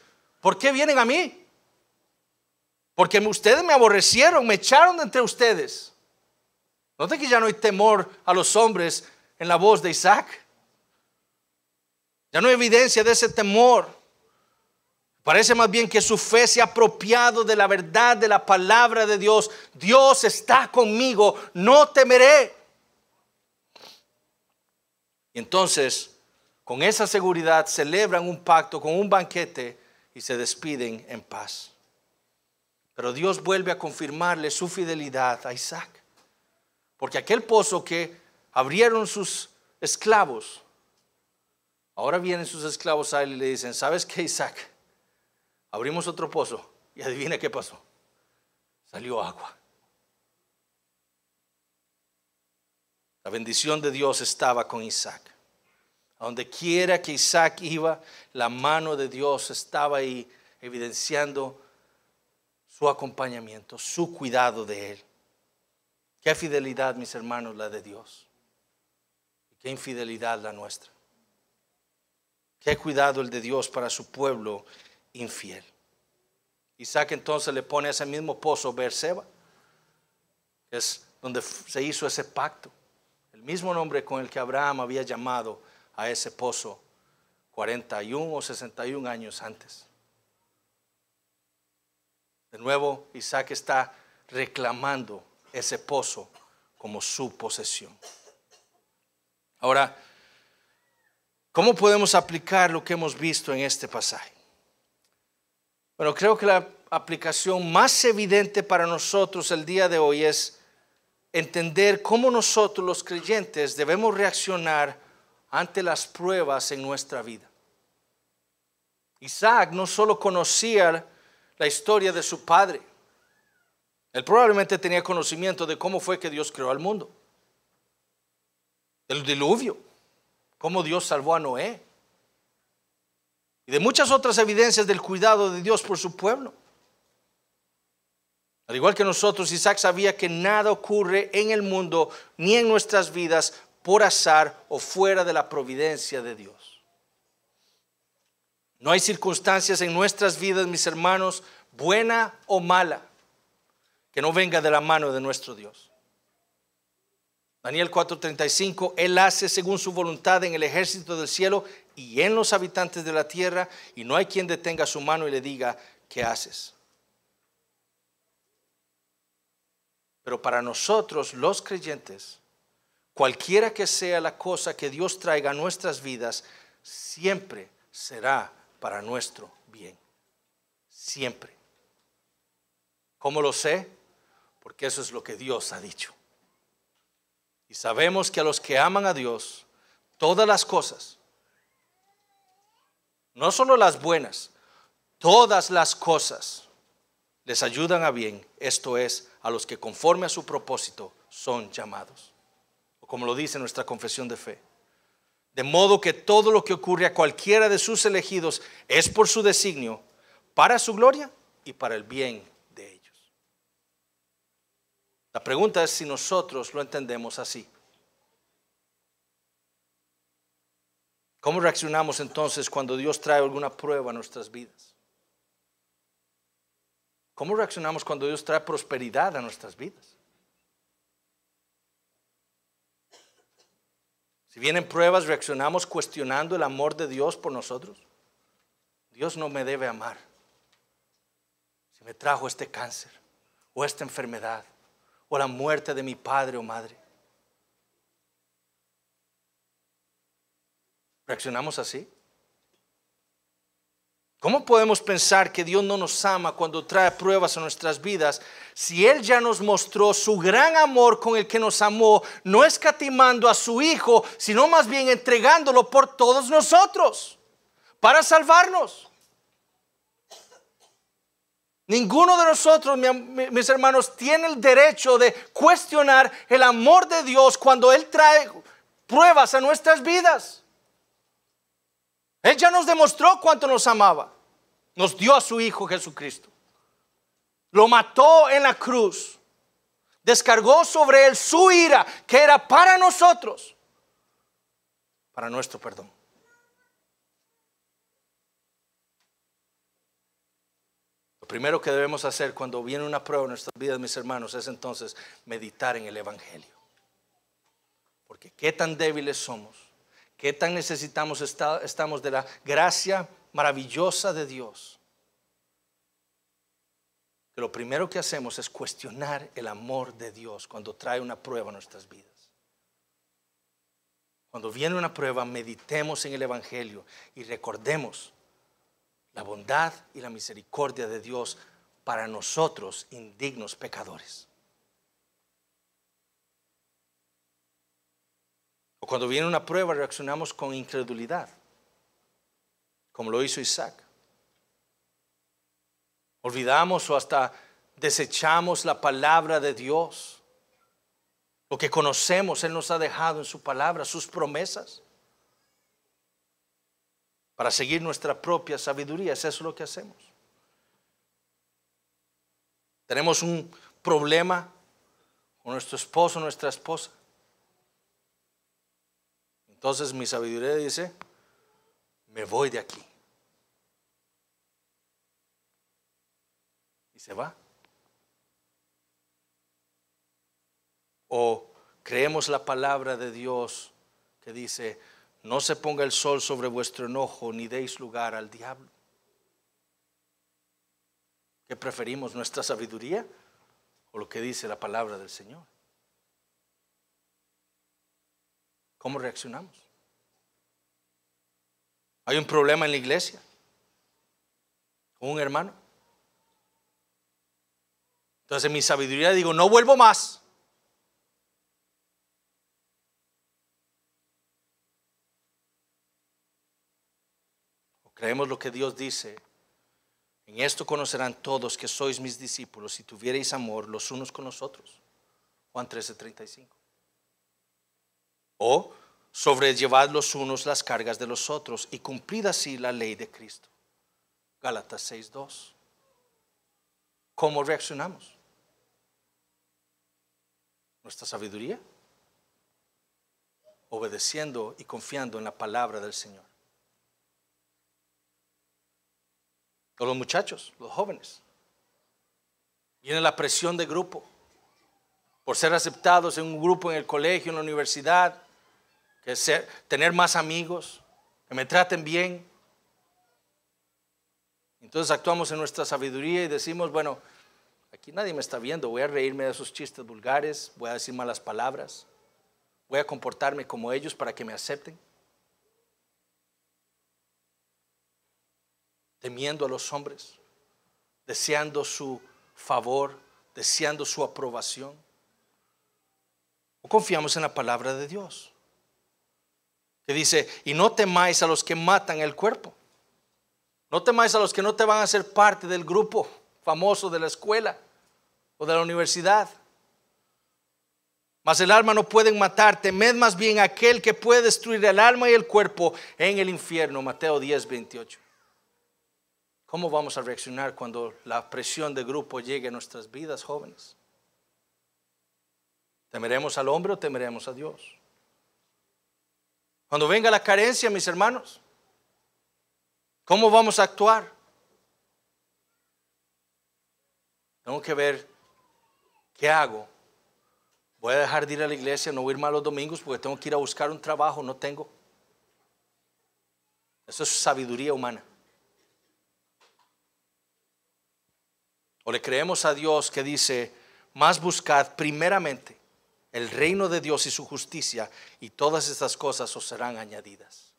¿por qué vienen a mí? Porque ustedes me aborrecieron, me echaron de entre ustedes. Noten que ya no hay temor a los hombres, en la voz de Isaac. Ya no hay evidencia de ese temor. Parece más bien que su fe se ha apropiado de la verdad de la palabra de Dios. Dios está conmigo, no temeré. Y entonces, con esa seguridad, celebran un pacto con un banquete y se despiden en paz. Pero Dios vuelve a confirmarle su fidelidad a Isaac. Porque aquel pozo que abrieron sus esclavos. Ahora vienen sus esclavos a él y le dicen, ¿sabes qué, Isaac? Abrimos otro pozo y adivina qué pasó. Salió agua. La bendición de Dios estaba con Isaac. A donde quiera que Isaac iba, la mano de Dios estaba ahí evidenciando su acompañamiento, su cuidado de él. Qué fidelidad, mis hermanos, la de Dios infidelidad la nuestra. Qué cuidado el de Dios para su pueblo infiel. Isaac entonces le pone ese mismo pozo Berseba, que es donde se hizo ese pacto, el mismo nombre con el que Abraham había llamado a ese pozo 41 o 61 años antes. De nuevo, Isaac está reclamando ese pozo como su posesión. Ahora, ¿cómo podemos aplicar lo que hemos visto en este pasaje? Bueno, creo que la aplicación más evidente para nosotros el día de hoy es entender cómo nosotros los creyentes debemos reaccionar ante las pruebas en nuestra vida. Isaac no solo conocía la historia de su padre, él probablemente tenía conocimiento de cómo fue que Dios creó al mundo del diluvio, cómo Dios salvó a Noé y de muchas otras evidencias del cuidado de Dios por su pueblo. Al igual que nosotros, Isaac sabía que nada ocurre en el mundo ni en nuestras vidas por azar o fuera de la providencia de Dios. No hay circunstancias en nuestras vidas, mis hermanos, buena o mala, que no venga de la mano de nuestro Dios. Daniel 4:35, Él hace según su voluntad en el ejército del cielo y en los habitantes de la tierra, y no hay quien detenga su mano y le diga, ¿qué haces? Pero para nosotros los creyentes, cualquiera que sea la cosa que Dios traiga a nuestras vidas, siempre será para nuestro bien. Siempre. ¿Cómo lo sé? Porque eso es lo que Dios ha dicho. Y sabemos que a los que aman a Dios, todas las cosas, no solo las buenas, todas las cosas les ayudan a bien, esto es, a los que conforme a su propósito son llamados. O como lo dice nuestra confesión de fe. De modo que todo lo que ocurre a cualquiera de sus elegidos es por su designio, para su gloria y para el bien la pregunta es si nosotros lo entendemos así. ¿Cómo reaccionamos entonces cuando Dios trae alguna prueba a nuestras vidas? ¿Cómo reaccionamos cuando Dios trae prosperidad a nuestras vidas? Si vienen pruebas, reaccionamos cuestionando el amor de Dios por nosotros. Dios no me debe amar. Si me trajo este cáncer o esta enfermedad o la muerte de mi padre o madre. ¿Reaccionamos así? ¿Cómo podemos pensar que Dios no nos ama cuando trae pruebas a nuestras vidas si Él ya nos mostró su gran amor con el que nos amó, no escatimando a su Hijo, sino más bien entregándolo por todos nosotros para salvarnos? Ninguno de nosotros, mis hermanos, tiene el derecho de cuestionar el amor de Dios cuando Él trae pruebas a nuestras vidas. Él ya nos demostró cuánto nos amaba. Nos dio a su Hijo Jesucristo. Lo mató en la cruz. Descargó sobre Él su ira, que era para nosotros, para nuestro perdón. primero que debemos hacer cuando viene una prueba en nuestras vidas, mis hermanos, es entonces meditar en el Evangelio. Porque qué tan débiles somos, qué tan necesitamos estamos de la gracia maravillosa de Dios. Que lo primero que hacemos es cuestionar el amor de Dios cuando trae una prueba a nuestras vidas. Cuando viene una prueba, meditemos en el Evangelio y recordemos la bondad y la misericordia de Dios para nosotros indignos pecadores. O cuando viene una prueba reaccionamos con incredulidad, como lo hizo Isaac. Olvidamos o hasta desechamos la palabra de Dios. Lo que conocemos, Él nos ha dejado en su palabra, sus promesas para seguir nuestra propia sabiduría. Eso es lo que hacemos. Tenemos un problema con nuestro esposo, nuestra esposa. Entonces mi sabiduría dice, me voy de aquí. Y se va. O creemos la palabra de Dios que dice, no se ponga el sol sobre vuestro enojo, ni deis lugar al diablo. ¿Qué preferimos, nuestra sabiduría o lo que dice la palabra del Señor? ¿Cómo reaccionamos? ¿Hay un problema en la iglesia? ¿Un hermano? Entonces mi sabiduría digo, no vuelvo más. creemos lo que Dios dice. En esto conocerán todos que sois mis discípulos si tuviereis amor los unos con los otros. Juan 13:35. O sobrellevad los unos las cargas de los otros y cumplid así la ley de Cristo. Gálatas 6:2. ¿Cómo reaccionamos? Nuestra sabiduría obedeciendo y confiando en la palabra del Señor. O los muchachos, los jóvenes. Viene la presión de grupo. Por ser aceptados en un grupo, en el colegio, en la universidad. Que tener más amigos. Que me traten bien. Entonces actuamos en nuestra sabiduría y decimos, bueno, aquí nadie me está viendo, voy a reírme de esos chistes vulgares, voy a decir malas palabras, voy a comportarme como ellos para que me acepten. temiendo a los hombres, deseando su favor, deseando su aprobación? ¿O confiamos en la palabra de Dios? Que dice, y no temáis a los que matan el cuerpo. No temáis a los que no te van a ser parte del grupo famoso de la escuela o de la universidad. Mas el alma no pueden matar, temed más bien aquel que puede destruir el alma y el cuerpo en el infierno. Mateo 10, 28. ¿Cómo vamos a reaccionar cuando la presión de grupo llegue a nuestras vidas, jóvenes? ¿Temeremos al hombre o temeremos a Dios? Cuando venga la carencia, mis hermanos, ¿cómo vamos a actuar? Tengo que ver qué hago. Voy a dejar de ir a la iglesia, no voy a ir más los domingos porque tengo que ir a buscar un trabajo, no tengo. Eso es sabiduría humana. o le creemos a Dios que dice, más buscad primeramente el reino de Dios y su justicia y todas estas cosas os serán añadidas.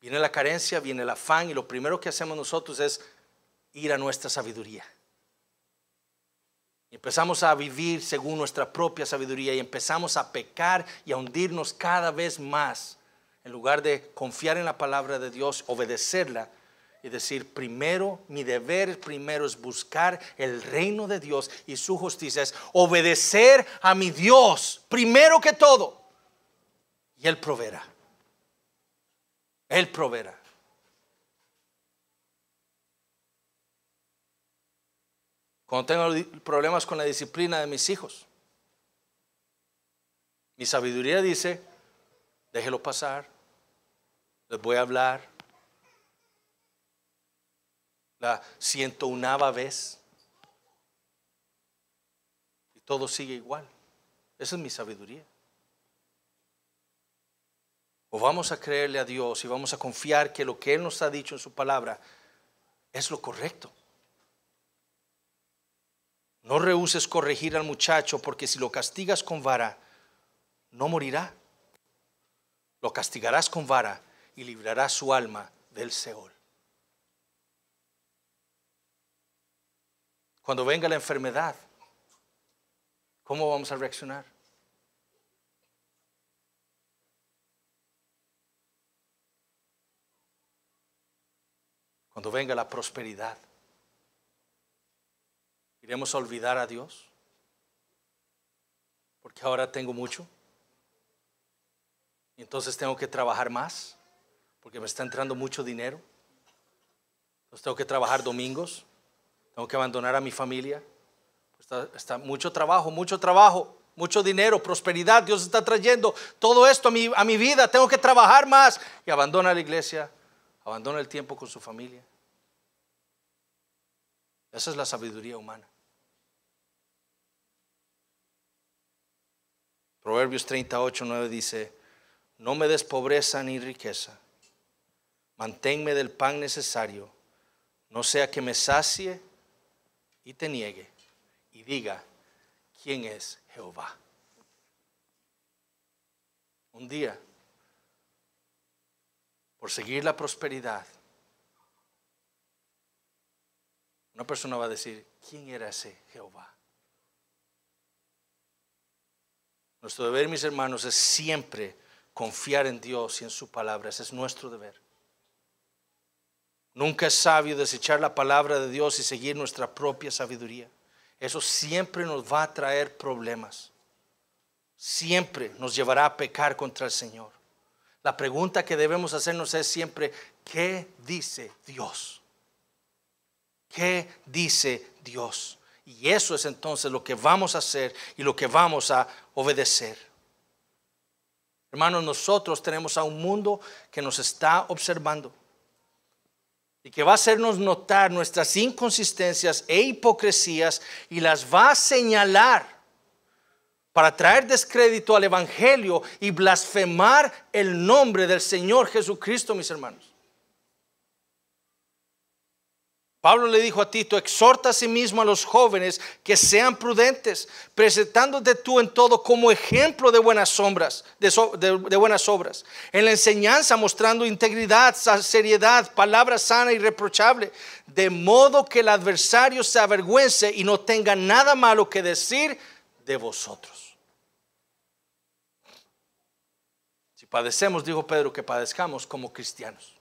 Viene la carencia, viene el afán y lo primero que hacemos nosotros es ir a nuestra sabiduría. Y empezamos a vivir según nuestra propia sabiduría y empezamos a pecar y a hundirnos cada vez más en lugar de confiar en la palabra de Dios, obedecerla y decir, primero, mi deber primero es buscar el reino de Dios y su justicia, es obedecer a mi Dios, primero que todo. Y Él proveerá. Él proveerá. Cuando tengo problemas con la disciplina de mis hijos, mi sabiduría dice, déjelo pasar, les voy a hablar, Siento ciento unava vez. Y todo sigue igual. Esa es mi sabiduría. O vamos a creerle a Dios y vamos a confiar que lo que Él nos ha dicho en su palabra es lo correcto. No rehuses corregir al muchacho porque si lo castigas con vara, no morirá. Lo castigarás con vara y librarás su alma del Seol. Cuando venga la enfermedad, ¿cómo vamos a reaccionar? Cuando venga la prosperidad, ¿iremos a olvidar a Dios? Porque ahora tengo mucho. Y entonces tengo que trabajar más, porque me está entrando mucho dinero. Entonces tengo que trabajar domingos, tengo que abandonar a mi familia. Está, mucho trabajo, mucho trabajo, mucho dinero, prosperidad. Dios está trayendo todo esto a mi, a mi vida. Tengo que trabajar más. Y abandona la iglesia, abandona el tiempo con su familia. Esa es la sabiduría humana. Proverbios 38, 9 dice, no me des pobreza ni riqueza, manténme del pan necesario, no sea que me sacie y te niegue y diga quién es Jehová. Un día, por seguir la prosperidad, una persona va a decir, ¿quién era ese Jehová? Nuestro deber, mis hermanos, es siempre confiar en Dios y en su palabra. Ese es nuestro deber. Nunca es sabio desechar la palabra de Dios y seguir nuestra propia sabiduría. Eso siempre nos va a traer problemas. Siempre nos llevará a pecar contra el Señor. La pregunta que debemos hacernos es siempre, ¿qué dice Dios? ¿Qué dice Dios? Y eso es entonces lo que vamos a hacer y lo que vamos a obedecer. Hermanos, nosotros tenemos a un mundo que nos está observando y que va a hacernos notar nuestras inconsistencias e hipocresías y las va a señalar para traer descrédito al Evangelio y blasfemar el nombre del Señor Jesucristo, mis hermanos. Pablo le dijo a Tito, exhorta a sí mismo a los jóvenes que sean prudentes, presentándote tú en todo como ejemplo de buenas de, buenas obras. En la enseñanza mostrando integridad, seriedad, palabra sana y reprochable, de modo que el adversario se avergüence y no tenga nada malo que decir de vosotros. Si padecemos, dijo Pedro, que padezcamos como cristianos,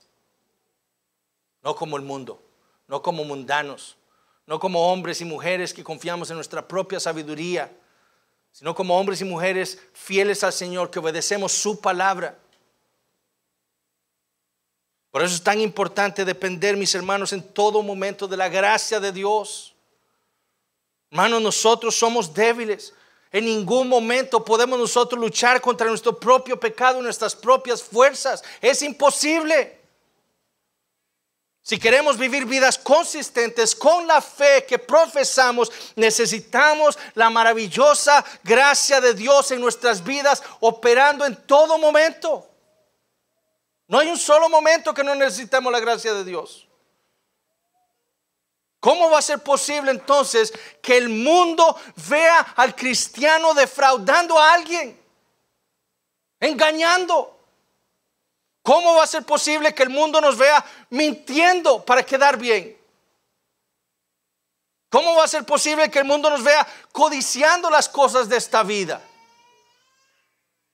no como el mundo no como mundanos, no como hombres y mujeres que confiamos en nuestra propia sabiduría, sino como hombres y mujeres fieles al Señor, que obedecemos su palabra. Por eso es tan importante depender, mis hermanos, en todo momento de la gracia de Dios. Hermanos, nosotros somos débiles. En ningún momento podemos nosotros luchar contra nuestro propio pecado, nuestras propias fuerzas. Es imposible. Si queremos vivir vidas consistentes con la fe que profesamos, necesitamos la maravillosa gracia de Dios en nuestras vidas operando en todo momento. No hay un solo momento que no necesitemos la gracia de Dios. ¿Cómo va a ser posible entonces que el mundo vea al cristiano defraudando a alguien? Engañando. ¿Cómo va a ser posible que el mundo nos vea mintiendo para quedar bien? ¿Cómo va a ser posible que el mundo nos vea codiciando las cosas de esta vida?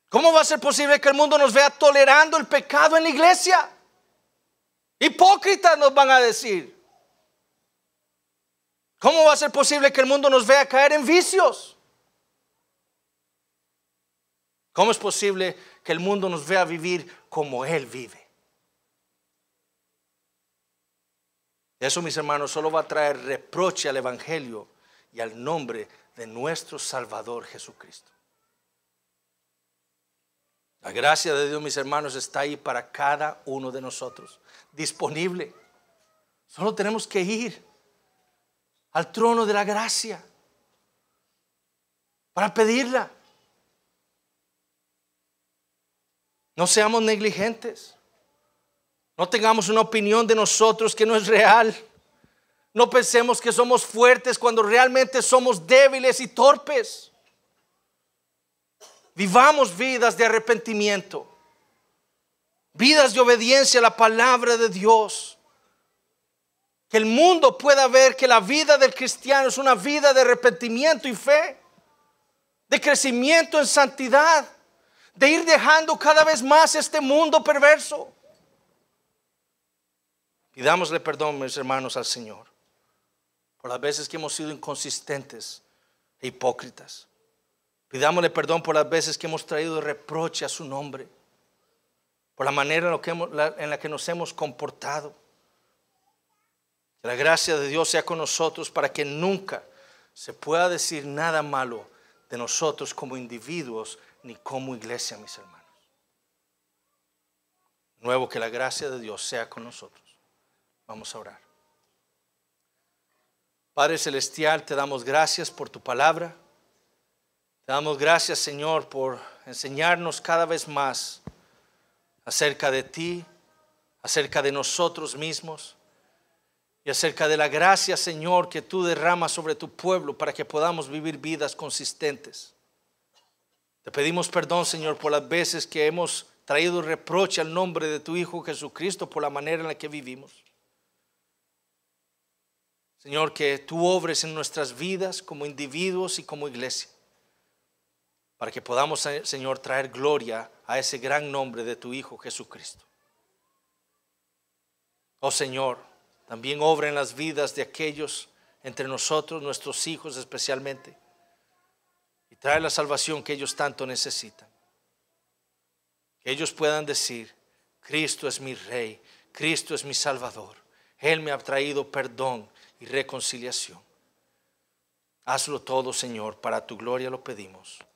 ¿Cómo va a ser posible que el mundo nos vea tolerando el pecado en la iglesia? Hipócritas nos van a decir. ¿Cómo va a ser posible que el mundo nos vea caer en vicios? ¿Cómo es posible que el mundo nos vea vivir como Él vive. Eso, mis hermanos, solo va a traer reproche al Evangelio y al nombre de nuestro Salvador Jesucristo. La gracia de Dios, mis hermanos, está ahí para cada uno de nosotros, disponible. Solo tenemos que ir al trono de la gracia para pedirla. No seamos negligentes. No tengamos una opinión de nosotros que no es real. No pensemos que somos fuertes cuando realmente somos débiles y torpes. Vivamos vidas de arrepentimiento, vidas de obediencia a la palabra de Dios. Que el mundo pueda ver que la vida del cristiano es una vida de arrepentimiento y fe, de crecimiento en santidad de ir dejando cada vez más este mundo perverso. Pidámosle perdón, mis hermanos, al Señor por las veces que hemos sido inconsistentes e hipócritas. Pidámosle perdón por las veces que hemos traído reproche a su nombre, por la manera en, que en la que nos hemos comportado. Que la gracia de Dios sea con nosotros para que nunca se pueda decir nada malo de nosotros como individuos ni como iglesia, mis hermanos. Nuevo, que la gracia de Dios sea con nosotros. Vamos a orar. Padre Celestial, te damos gracias por tu palabra. Te damos gracias, Señor, por enseñarnos cada vez más acerca de ti, acerca de nosotros mismos y acerca de la gracia, Señor, que tú derramas sobre tu pueblo para que podamos vivir vidas consistentes te pedimos perdón, Señor, por las veces que hemos traído reproche al nombre de tu Hijo Jesucristo por la manera en la que vivimos. Señor, que tú obres en nuestras vidas como individuos y como iglesia, para que podamos, eh, Señor, traer gloria a ese gran nombre de tu Hijo Jesucristo. Oh Señor, también obra en las vidas de aquellos entre nosotros, nuestros hijos especialmente trae la salvación que ellos tanto necesitan. Que ellos puedan decir, Cristo es mi Rey, Cristo es mi Salvador, Él me ha traído perdón y reconciliación. Hazlo todo, Señor, para tu gloria lo pedimos.